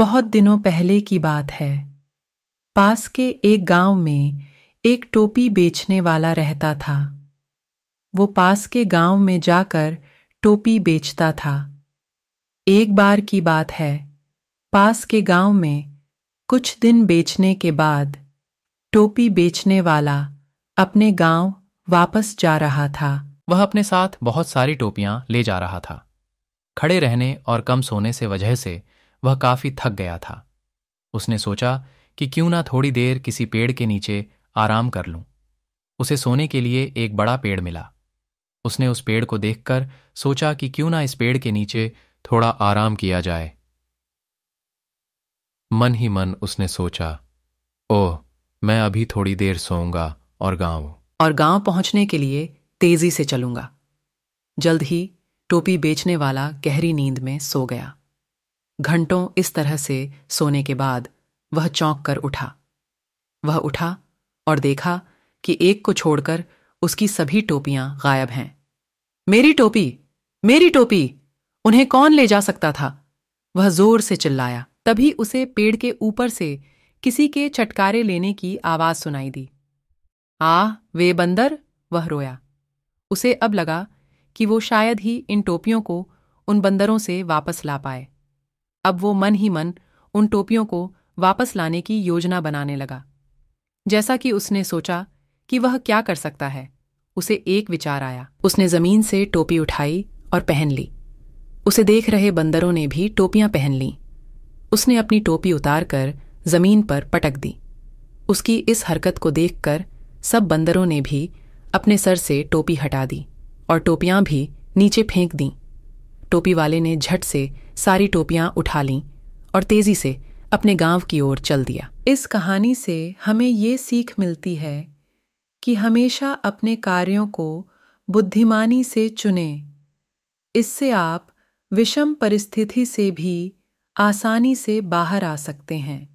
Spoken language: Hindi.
बहुत दिनों पहले की बात है पास के एक गांव में एक टोपी बेचने वाला रहता था वो पास के गांव में जाकर टोपी बेचता था एक बार की बात है पास के गांव में कुछ दिन बेचने के बाद टोपी बेचने वाला अपने गांव वापस जा रहा था वह अपने साथ बहुत सारी टोपियां ले जा रहा था खड़े रहने और कम सोने से वजह से वह काफी थक गया था उसने सोचा कि क्यों ना थोड़ी देर किसी पेड़ के नीचे आराम कर लूं उसे सोने के लिए एक बड़ा पेड़ मिला उसने उस पेड़ को देखकर सोचा कि क्यों ना इस पेड़ के नीचे थोड़ा आराम किया जाए मन ही मन उसने सोचा ओह मैं अभी थोड़ी देर सोऊंगा और गांव और गांव पहुंचने के लिए तेजी से चलूंगा जल्द ही टोपी बेचने वाला गहरी नींद में सो गया घंटों इस तरह से सोने के बाद वह चौंक कर उठा वह उठा और देखा कि एक को छोड़कर उसकी सभी टोपियां गायब हैं मेरी टोपी मेरी टोपी उन्हें कौन ले जा सकता था वह जोर से चिल्लाया तभी उसे पेड़ के ऊपर से किसी के चटकारे लेने की आवाज सुनाई दी आ वे बंदर वह रोया उसे अब लगा कि वो शायद ही इन टोपियों को उन बंदरों से वापस ला पाए अब वो मन ही मन उन टोपियों को वापस लाने की योजना बनाने लगा जैसा कि उसने सोचा कि वह क्या कर सकता है उसे एक विचार आया उसने जमीन से टोपी उठाई और पहन ली उसे देख रहे बंदरों ने भी टोपियां पहन लीं उसने अपनी टोपी उतारकर जमीन पर पटक दी उसकी इस हरकत को देखकर सब बंदरों ने भी अपने सर से टोपी हटा दी और टोपियां भी नीचे फेंक दीं टोपी वाले ने झट से सारी टोपियां उठा लीं और तेजी से अपने गांव की ओर चल दिया इस कहानी से हमें ये सीख मिलती है कि हमेशा अपने कार्यों को बुद्धिमानी से चुने इससे आप विषम परिस्थिति से भी आसानी से बाहर आ सकते हैं